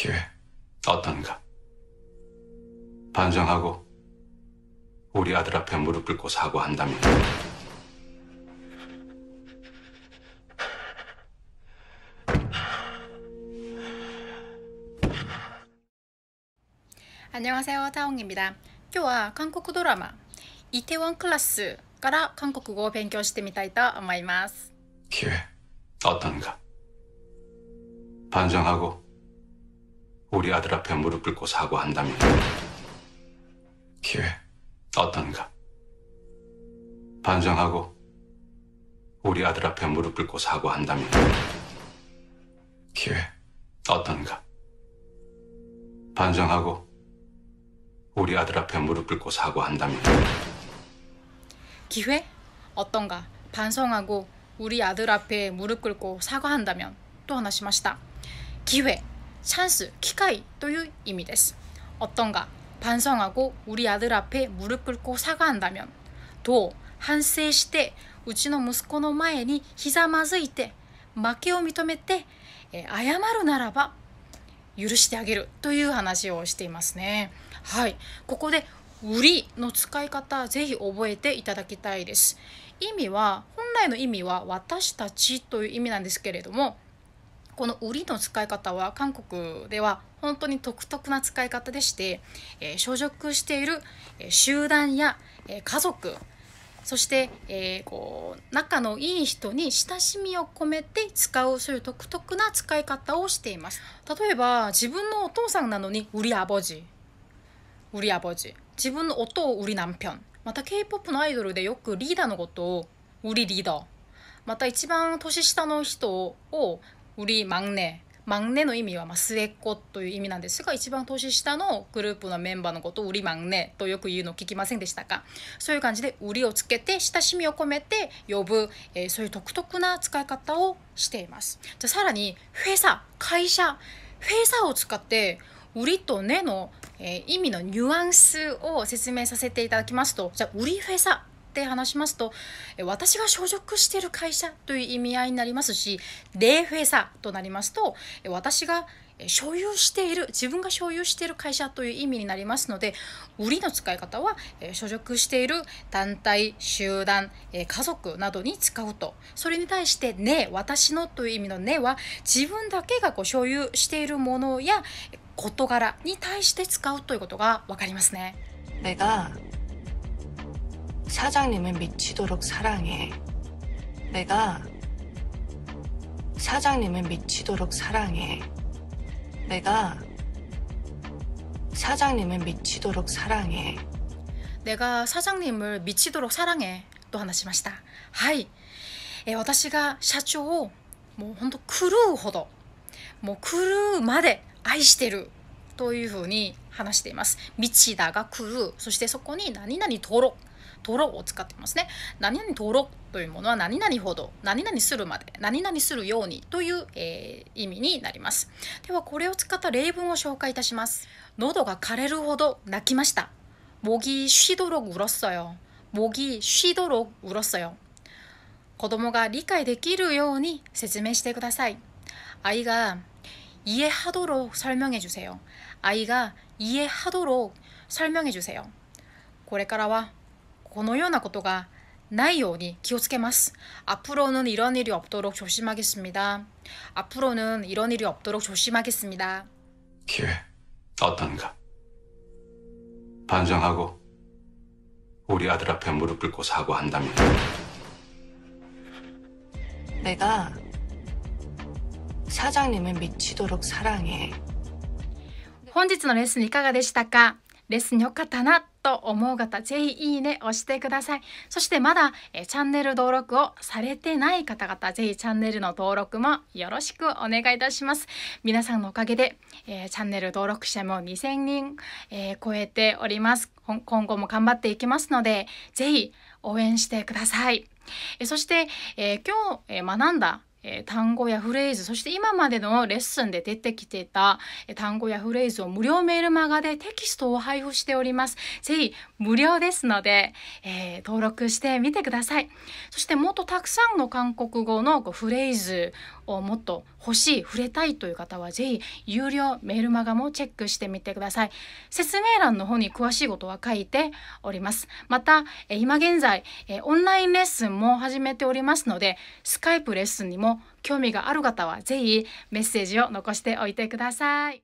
기회 어떤가? 반성하고 우리 아들 앞에 무릎 꿇고 사과한다면 안녕하세요 타옹입니다 今日は韓国ドラマ 이태원 클래스 から韓国語を勉強してみたいと思います기회 어떤가? 반성하고 우리 아들 앞에 무릎 꿇고 사과한다면 기회 어떤가? 반성하고 우리 아들 앞에 무릎 꿇고 사과한다면 기회 어떤가? 반성하고 우리 아들 앞에 무릎 꿇고 사과한다면 기회 어떤가? 반성하고 우리 아들 앞에 무릎 꿇고 사과한다면 또 하나 심하시다. 기회 チャンス、機会という意味です。어떤가반성하고우리아들앞에무릎꿇고사과한다면と反省してうちの息子の前にひざまずいて負けを認めて、え謝るならば許してあげるという話をしていますね。はい、ここで「売り」の使い方ぜひ覚えていただきたいです。意味は本来の意味は「私たち」という意味なんですけれどもこの売りの使い方は韓国では本当に独特な使い方でして、えー、所属している集団や、えー、家族そして、えー、こう仲のいい人に親しみを込めて使うそういう独特な使い方をしています例えば自分のお父さんなのに「売りアボジ売りアボジ自分の音を「売り남편」また k p o p のアイドルでよくリーダーのことを「売りリーダー」また一番年下の人を우리막내막내の意味はま末っ子という意味なんですが一番年下のグループのメンバーのことを「リマ막ネ」とよく言うの聞きませんでしたかそういう感じで「ウリ」をつけて親しみを込めて呼ぶ、えー、そういう独特な使い方をしていますじゃさらに「フェサ」会社「フェサ」を使って「ウリ」と「ね」の、えー、意味のニュアンスを説明させていただきますとじゃあ「ウリフェサ」って話しますと私が所属している会社という意味合いになりますしレーフェサとなりますと私が所有している自分が所有している会社という意味になりますので売りの使い方は所属している団体集団家族などに使うとそれに対して「ね私の」という意味の「ね」は自分だけがこう所有しているものや事柄に対して使うということが分かりますね。これが 사장님을 미치도록 사랑해. 내가 사장님을 미치도록 사랑해. 내가 사장님을 미치도록 사랑해. 내가 사장님을 미치도록 사랑해. 또話しました。はい。え私が社長をもうほんと狂うほど、もう狂うまで愛してるというふうに 話しています。道だが来る。そしてそこに何々とろ。とろを使ってますね。何々とろというものは何々ほど、何々するまで、何々するようにという、えー、意味になります。ではこれを使った例文を紹介いたします。喉が枯れるほど泣きました。목이쉬도록울었어 요。 목이쉬도록울었어 요。 子供が理解できるように説明してください。愛が 이해하도록 설명해 주세요. 아이가 이해하도록 설명해 주세요. これからはこのようなことがないように気をつけます。 앞으로는 이런 일이 없도록 조심하겠습니다. 앞으로는 이런 일이 없도록 조심하겠습니다. 기회 어떤가? 반성하고 우리 아들 앞에 무릎 꿇고 사과한다면 내가 사장님은미치도록さら해本日のレッスンいかがでしたかレッスン良かったなと思う方、ぜひいいね押してください。そしてまだえチャンネル登録をされてない方々、ぜひチャンネルの登録もよろしくお願いいたします。皆さんのおかげで、えー、チャンネル登録者も2000人、えー、超えております。今後も頑張っていきますので、ぜひ応援してください。えそして、えー、今日、え学んだえー、単語やフレーズそして今までのレッスンで出てきていた、えー、単語やフレーズを無料メールマガでテキストを配布しておりますぜひ無料ですので、えー、登録してみてくださいそしてもっとたくさんの韓国語のフレーズをもっと欲しい触れたいという方は是非有料メールマガもチェックしてみてください説明欄の方に詳しいことは書いておりますまた今現在オンラインレッスンも始めておりますのでスカイプレッスンにも興味がある方は是非メッセージを残しておいてください